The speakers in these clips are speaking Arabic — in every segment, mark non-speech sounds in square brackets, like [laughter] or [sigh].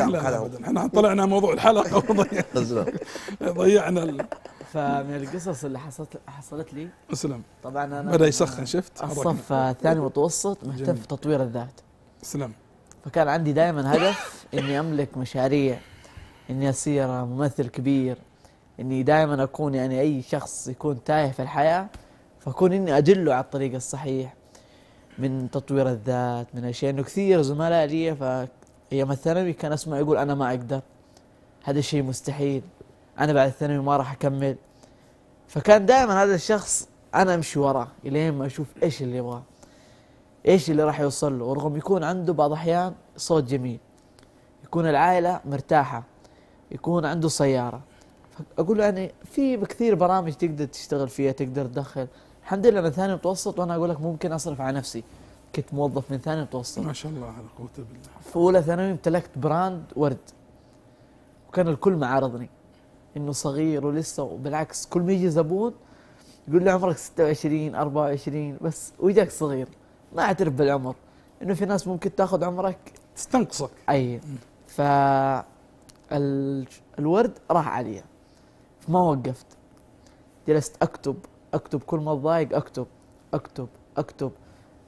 لا لا احنا طلعنا موضوع الحلقه [laughs] وضيعنا ضيعنا ال... فمن القصص اللي حصلت حصلت لي اسلم طبعا انا بدا يسخن شفت الصف الثاني متوسط مهتم في تطوير الذات اسلم فكان عندي دائما هدف اني املك مشاريع اني اصير ممثل كبير اني دائما اكون يعني اي شخص يكون تايه في الحياه فاكون اني ادله على الطريق الصحيح من تطوير الذات من اشياء انه كثير زملاء لي ايام الثانوي كان اسمع يقول انا ما اقدر هذا الشيء مستحيل انا بعد الثانوي ما راح اكمل فكان دائما هذا الشخص انا امشي وراه الين ما اشوف ايش اللي يبغاه ايش اللي راح يوصل له ورغم يكون عنده بعض الاحيان صوت جميل يكون العائله مرتاحه يكون عنده سياره اقول له يعني في كثير برامج تقدر تشتغل فيها تقدر تدخل الحمد لله انا ثاني متوسط وانا اقول لك ممكن اصرف على نفسي كنت موظف من ثاني متوسط ما شاء الله على قوته بالله في اولى ثانوي امتلكت براند ورد وكان الكل معارضني انه صغير ولسه وبالعكس كل ما يجي زبون يقول لي عمرك 26 24 بس وجاك صغير ما اعترف بالعمر انه في ناس ممكن تاخذ عمرك تستنقصك اي ف الورد راح علي ما وقفت جلست اكتب اكتب كل ما اتضايق اكتب اكتب اكتب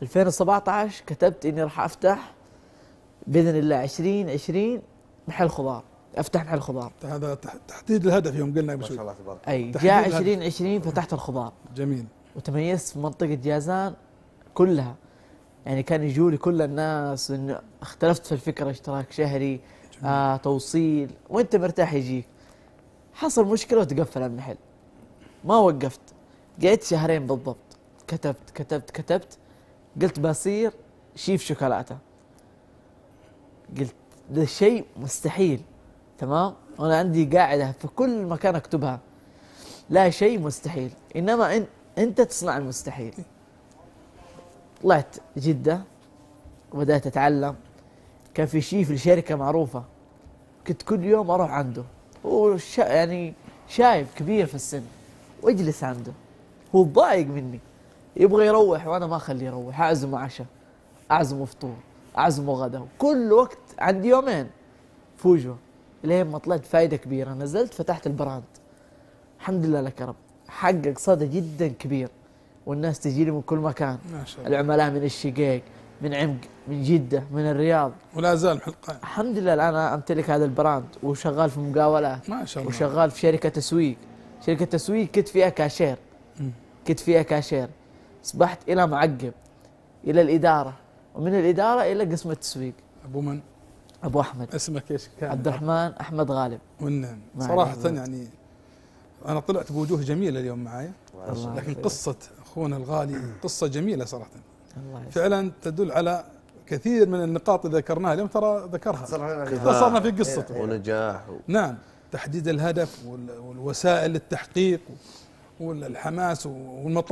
2017 كتبت اني راح افتح باذن الله 2020 محل خضار افتح محل خضار هذا تحديد الهدف يوم قلنا ما شاء الله تبارك اي جاء 2020 فتحت الخضار جميل وتميزت في منطقه جازان كلها يعني كان يجوا لي كل الناس انه اختلفت في الفكره اشتراك شهري آه توصيل وانت مرتاح يجيك حصل مشكله وتقفل المحل ما وقفت قعدت شهرين بالضبط كتبت كتبت كتبت قلت بصير شيف شوكولاته قلت ده شيء مستحيل تمام وانا عندي قاعده في كل مكان اكتبها لا شيء مستحيل انما انت انت تصنع المستحيل طلعت جده وبدات اتعلم كان في شيف لشركه معروفه كنت كل يوم اروح عنده هو يعني شايب كبير في السن واجلس عنده هو ضايق مني يبغى يروح وانا ما اخليه يروح اعزمه عشاء اعزمه فطور اعزمه غدا كل وقت عندي يومين فوجو لين ما طلعت فايده كبيره نزلت فتحت البراند الحمد لله لك يا رب حقق صدى جدا كبير والناس تجي لي من كل مكان ما شاء الله. العملاء من الشقيق من عمق من جده من الرياض ولا زال حلقان الحمد لله الان امتلك هذا البراند وشغال في مقاولات ما شاء الله وشغال في شركه تسويق شركه تسويق كنت فيها كاشير كنت فيها كاشير أصبحت إلى معقب إلى الإدارة ومن الإدارة إلى قسم التسويق أبو من؟ أبو أحمد اسمك إيش كان؟ عبد الرحمن أحمد غالب والنعم صراحة يعني أنا طلعت بوجوه جميلة اليوم معايا لكن قصة أخونا الغالي [clears throat] قصة جميلة صراحة الله فعلا تدل على كثير من النقاط اللي ذكرناها اليوم ترى ذكرها اختصرنا يعني في قصته إيه، ونجاح و... نعم تحديد الهدف والوسائل للتحقيق والحماس والمطلوب